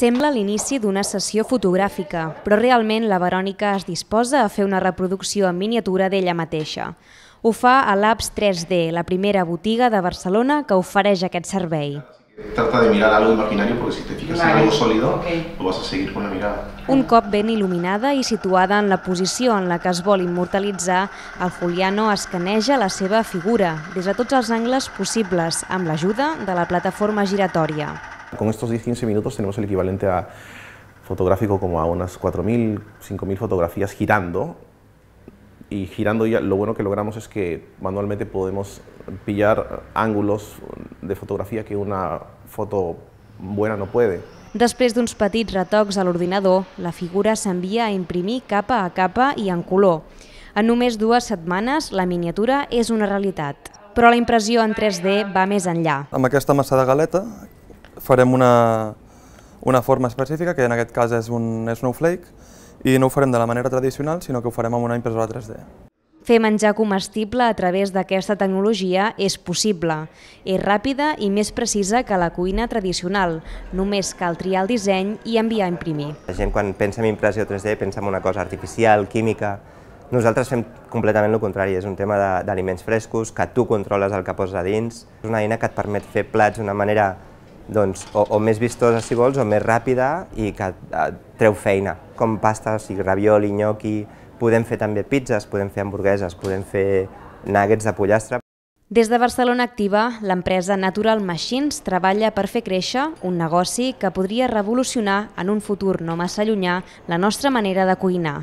Sembla l'inici d'una sessió fotogràfica, però realment la Verònica es disposa a fer una reproducció en miniatura d'ella mateixa. Ho fa a Labs 3D, la primera botiga de Barcelona que ofereix aquest servei. Trata de mirar algo imaginario porque si te fijas vale. en algo sólido, okay. lo vas a seguir con la mirada. Un cop ben il·luminada i situada en la posició en la que es vol immortalitzar, el Juliano escaneja la seva figura des de tots els angles possibles amb l'ajuda de la plataforma giratòria. Con estos 10-15 minutos tenemos el equivalente a fotográfico como a unas 4.000, 5.000 fotografías girando y girando ya, lo bueno que logramos es que manualmente podemos pillar ángulos de fotografía que una foto buena no puede. Després d'uns petits retocs a l'ordinador, la figura s'envia a imprimir capa a capa i en color. En només dues setmanes, la miniatura és una realitat. Però la impressió en 3D va més enllà. Amb aquesta massa de galeta farem una, una forma específica, que en aquest cas és un snowflake, i no ho farem de la manera tradicional, sinó que ho farem amb una impressora 3D. Fer menjar comestible a través d'aquesta tecnologia és possible. És ràpida i més precisa que la cuina tradicional. Només cal triar el disseny i enviar a imprimir. La gent quan pensa en impressió 3D pensa en una cosa artificial, química... Nosaltres fem completament el contrari, és un tema d'aliments frescos, que tu controles el que poses a dins. És una eina que et permet fer plats d'una manera doncs, o, o més vistosa, si vols, o més ràpida i que eh, treu feina, com pasta, o sigui, ravioli, gnocchi, podem fer també pizzas, podem fer hamburgueses, podem fer nuggets de pollastre. Des de Barcelona Activa, l'empresa Natural Machines treballa per fer créixer un negoci que podria revolucionar en un futur no massa llunyà la nostra manera de cuinar.